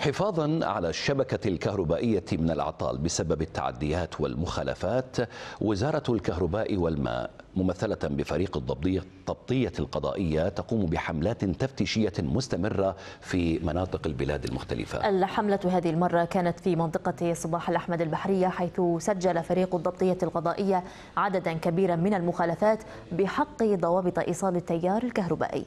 حفاظا على الشبكة الكهربائية من الأعطال بسبب التعديات والمخالفات وزارة الكهرباء والماء ممثلة بفريق الضبطية التبطية القضائية تقوم بحملات تفتيشية مستمرة في مناطق البلاد المختلفة الحملة هذه المرة كانت في منطقة صباح الأحمد البحرية حيث سجل فريق الضبطية القضائية عددا كبيرا من المخالفات بحق ضوابط إيصال التيار الكهربائي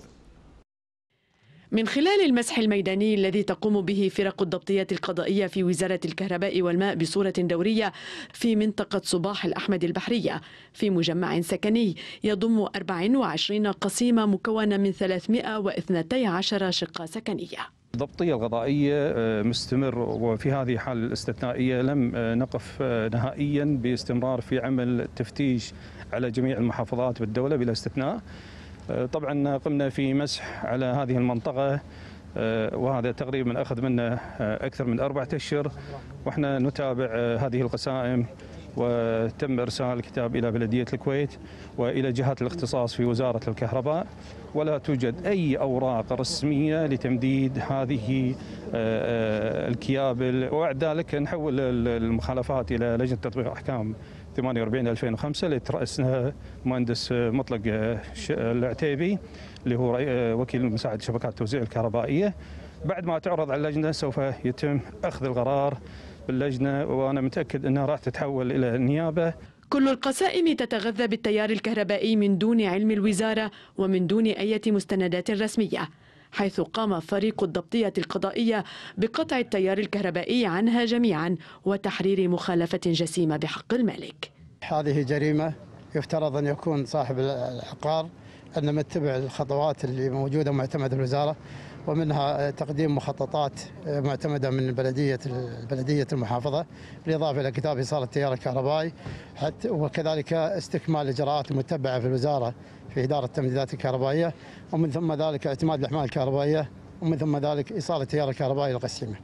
من خلال المسح الميداني الذي تقوم به فرق الضبطيات القضائية في وزارة الكهرباء والماء بصورة دورية في منطقة صباح الأحمد البحرية في مجمع سكني يضم 24 قصيمة مكونة من 312 شقة سكنية الضبطية الغذائية آه، مستمر وفي هذه الحالة الاستثنائية لم آه، نقف آه، نهائيا باستمرار في عمل تفتيش على جميع المحافظات بالدولة بلا استثناء آه، طبعا قمنا في مسح على هذه المنطقة آه، وهذا تقريبا أخذ منا آه، أكثر من أربعة أشهر وإحنا نتابع هذه القسائم وتم إرسال الكتاب إلى بلدية الكويت وإلى جهات الاختصاص في وزارة الكهرباء ولا توجد أي أوراق رسمية لتمديد هذه آه، آه، الكيابل وبعد ذلك نحول المخالفات إلى لجنة تطبيق أحكام 48 2005 اللي ترأسها مهندس مطلق آه، العتيبي اللي هو وكيل مساعد شبكات التوزيع الكهربائية بعد ما تعرض على اللجنة سوف يتم أخذ القرار باللجنه وانا متاكد انها راح تتحول الى نيابه كل القسائم تتغذى بالتيار الكهربائي من دون علم الوزاره ومن دون اي مستندات رسميه حيث قام فريق الضبطية القضائية بقطع التيار الكهربائي عنها جميعا وتحرير مخالفة جسيمة بحق المالك هذه جريمة يفترض أن يكون صاحب العقار أن نتبع الخطوات اللي موجودة معتمدة الوزارة ومنها تقديم مخططات معتمده من بلديه بلديه المحافظه بالاضافه الى كتاب اصاله التيار الكهربائي حتى وكذلك استكمال الاجراءات المتبعه في الوزاره في اداره التمديدات الكهربائيه ومن ثم ذلك اعتماد الاحمال الكهربائيه ومن ثم ذلك اصاله التيار الكهربائي للقسيمه.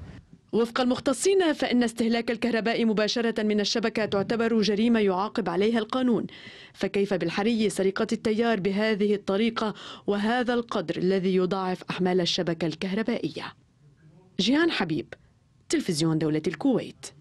وفق المختصين فإن استهلاك الكهرباء مباشرة من الشبكة تعتبر جريمة يعاقب عليها القانون فكيف بالحري سرقة التيار بهذه الطريقة وهذا القدر الذي يضاعف أحمال الشبكة الكهربائية جيان حبيب تلفزيون دولة الكويت